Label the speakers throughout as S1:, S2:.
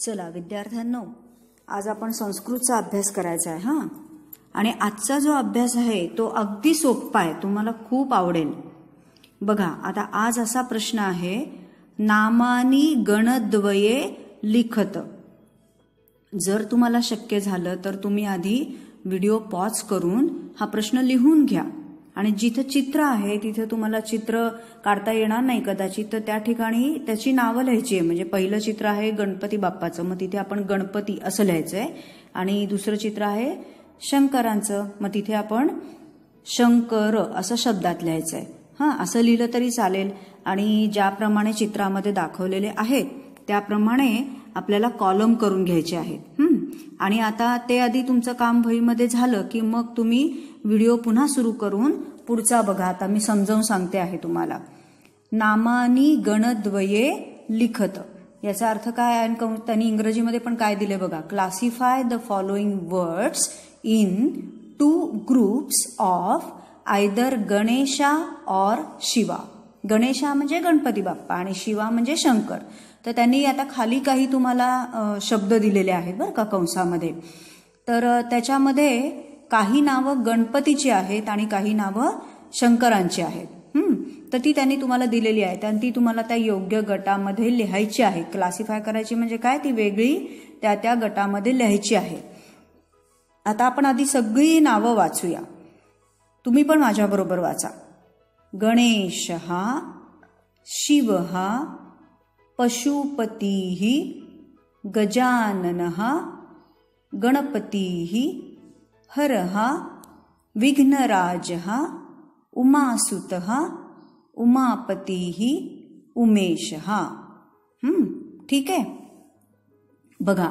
S1: चला विद्यार्थ्यांनो आज आपण संस्कृतचा अभ्यास करायचा आहे हां आणि आजचा जो अभ्यास आहे तो अगदी सोपा आहे तुम्हाला खूप आवडेल बघा आता आज असा प्रश्न आहे नामानी गणद्वये लिखत जर तुम्हाला शक्य झालं तर तुम्ही आधी व्हिडिओ पॉज करून हा प्रश्न लिहून घ्या आणि जिथं चित्र आहे तिथे तुम्हाला चित्र काढता येणार नाही कदाचित तर त्या ठिकाणी त्याची नावं लिहायची आहे म्हणजे पहिलं चित्र आहे गणपती बाप्पाचं मग तिथे आपण गणपती असं लिहायचं आणि दुसरं चित्र आहे शंकरांचं मग तिथे आपण शंकर असं शब्दात लिहायचं आहे हां असं लिहिलं तरी चालेल आणि ज्याप्रमाणे चित्रामध्ये दाखवलेले आहेत त्याप्रमाणे आपल्याला कॉलम करून घ्यायचे आहेत आणि आता ते आधी तुमचं काम भईमध्ये झालं की मग तुम्ही व्हिडिओ पुन्हा सुरू करून पुढचा बघा आता मी समजावून सांगते आहे तुम्हाला नामानी गणद्वये लिखत याचा अर्थ काय आणि त्यांनी इंग्रजीमध्ये पण काय दिले बघा classify the following words in two groups of either Ganesha or Shiva Ganesha म्हणजे गणपती बाप्पा आणि शिवा म्हणजे शंकर तर त्यांनी आता खाली काही तुम्हाला शब्द दिलेले आहेत बरं का कंसामध्ये तर त्याच्यामध्ये काही नावं गणपतीची आहेत आणि काही नावं शंकरांची आहेत तर ती त्यांनी तुम्हाला दिलेली आहेत आणि ती तुम्हाला त्या योग्य गटामध्ये लिहायची आहे क्लासिफाय करायची म्हणजे काय ती वेगळी त्या त्या गटामध्ये लिहायची आहे आता आपण आधी सगळी नावं वाचूया तुम्ही पण माझ्याबरोबर वाचा गणेश हा शिव हा पशुपती गजानन हा गणपती हर हा विघ्नराज हा उमासुत हा उमापती ही उमेश हा ठीक आहे बघा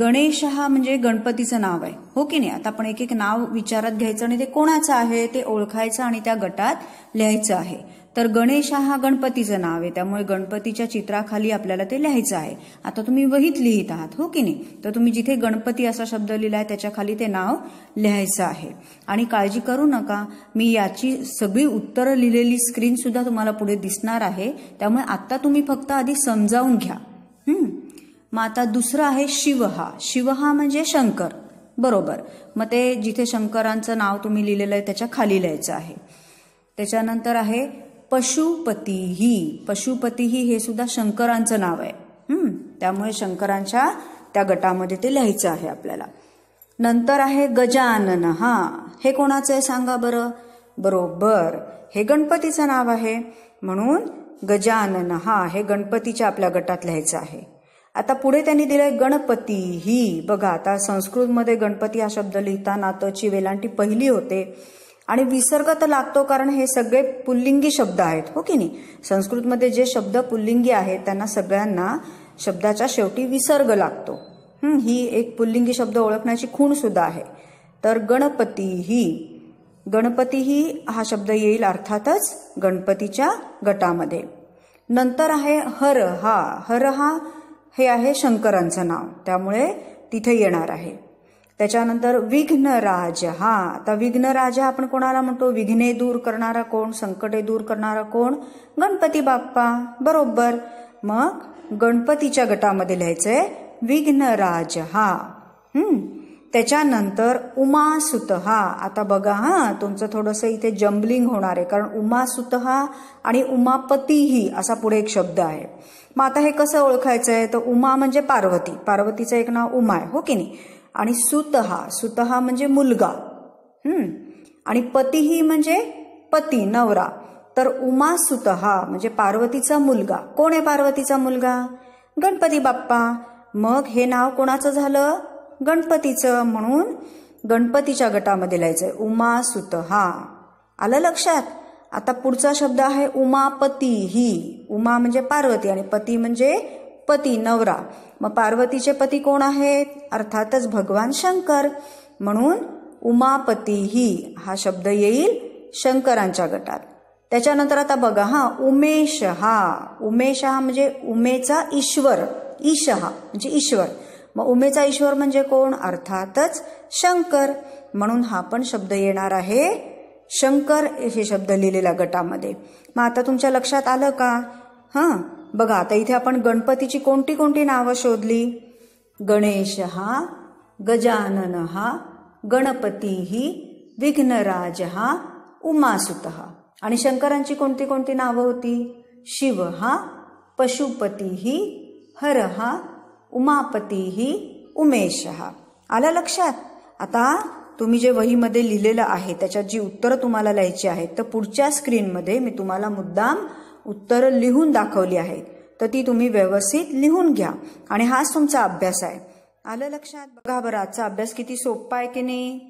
S1: गणेश हा म्हणजे गणपतीचं नाव आहे हो की नाही आता आपण एक एक नाव विचारात घ्यायचं आणि ते कोणाचं आहे ते ओळखायचं आणि त्या गटात लिहायचं आहे तर गणेश हा गणपतीचं नाव आहे त्यामुळे गणपतीच्या चित्राखाली आपल्याला ते लिहायचं आहे आता तुम्ही वहीत लिहित आहात हो की नाही तर तुम्ही जिथे गणपती असा शब्द लिहिला आहे त्याच्या खाली ते नाव लिहायचं आहे आणि काळजी करू नका मी याची सगळी उत्तरं लिहिलेली स्क्रीन सुद्धा तुम्हाला पुढे दिसणार आहे त्यामुळे आता तुम्ही फक्त आधी समजावून घ्या मग आता दुसरं आहे शिव हा शिव हा म्हणजे शंकर बरोबर मग ते जिथे शंकरांचं नाव तुम्ही लिहिलेलं आहे त्याच्या खाली लिहायचं आहे त्याच्यानंतर आहे पशुपतीही पशुपतीही हे सुद्धा शंकरांचं नाव आहे त्यामुळे शंकरांच्या त्या गटामध्ये ते लिहायचं आहे आपल्याला नंतर आहे गजानन हा हे कोणाचं आहे सांगा बरं बरोबर हे गणपतीचं नाव आहे म्हणून गजानन हा हे गणपतीच्या आपल्या गटात लिहायचं आहे आता पुढे त्यांनी दिलंय गणपती ही बघा आता संस्कृतमध्ये गणपती हा शब्द लिहिताना तची वेलांटी पहिली होते आणि विसर्ग तर लागतो कारण हे सगळे पुल्लिंगी शब्द आहेत हो की नाही संस्कृतमध्ये जे शब्द पुल्लिंगी आहेत त्यांना सगळ्यांना शब्दाच्या शेवटी विसर्ग लागतो ही एक पुल्लिंगी शब्द ओळखण्याची खूण सुद्धा आहे तर गणपती ही गणपती ही हा शब्द येईल अर्थातच गणपतीच्या गटामध्ये नंतर आहे हर हा हर हा हे आहे शंकरांचं नाव त्यामुळे तिथे येणार आहे त्याच्यानंतर विघ्न राज हा आता विघ्न राजा आपण कोणाला म्हणतो विघ्ने दूर करणारा कोण संकटे दूर करणारा कोण गणपती बाप्पा बरोबर मग गणपतीच्या गटामध्ये लिहायचंय विघ्न राज हा हम्म त्याच्यानंतर उमासुत हा आता बघा हा तुमचं थोडंसं इथे जम्बलिंग होणार आहे कारण उमासुत हा आणि उमापतीही असा पुढे एक शब्द आहे मग आता हे कसं ओळखायचं आहे तर उमा म्हणजे पार्वती पार्वतीचं एक नाव उमा आहे हो की नाही आणि सुतहा सुतहा म्हणजे मुलगा आणि पतीही म्हणजे पती नवरा तर उमा सुतहा म्हणजे पार्वतीचा मुलगा कोण आहे पार्वतीचा मुलगा गणपती बाप्पा मग हे नाव कोणाचं झालं गणपतीचं म्हणून गणपतीच्या गटामध्ये लिहायचंय उमा सुतहा आलं लक्षात आता पुढचा शब्द आहे उमापती ही उमा म्हणजे पार्वती आणि पती म्हणजे पती नवरा मग पार्वतीचे पती कोण आहेत अर्थातच भगवान शंकर म्हणून उमापती ही हा शब्द येईल शंकरांच्या गटात त्याच्यानंतर आता बघा हा उमेश हा उमेश हा म्हणजे उमेचा ईश्वर ईश हा म्हणजे ईश्वर मग उमेचा ईश्वर म्हणजे कोण अर्थातच शंकर म्हणून हा पण शब्द येणार आहे शंकर हे शब्द लिहिलेल्या गटामध्ये मग आता तुमच्या लक्षात आलं का हां बघा आता इथे आपण गणपतीची कोणती कोणती नावं शोधली गणेश हा गजानन हा गणपती ही विघ्नराज हा उमासुत हा आणि शंकरांची कोणती कोणती नावं होती शिव हा पशुपती ही हर हा उमापती ही उमेश हा आलं लक्षात आता तुम्ही जे वहीमध्ये लिहिलेलं आहे त्याच्यात जी उत्तरं तुम्हाला लिहायची आहेत तर पुढच्या स्क्रीनमध्ये मी तुम्हाला मुद्दाम उत्तरं लिहून दाखवली आहेत तर ती तुम्ही व्यवस्थित लिहून घ्या आणि हाच तुमचा अभ्यास आहे आलं लक्षात बघा बरं आजचा अभ्यास किती सोपा आहे की नाही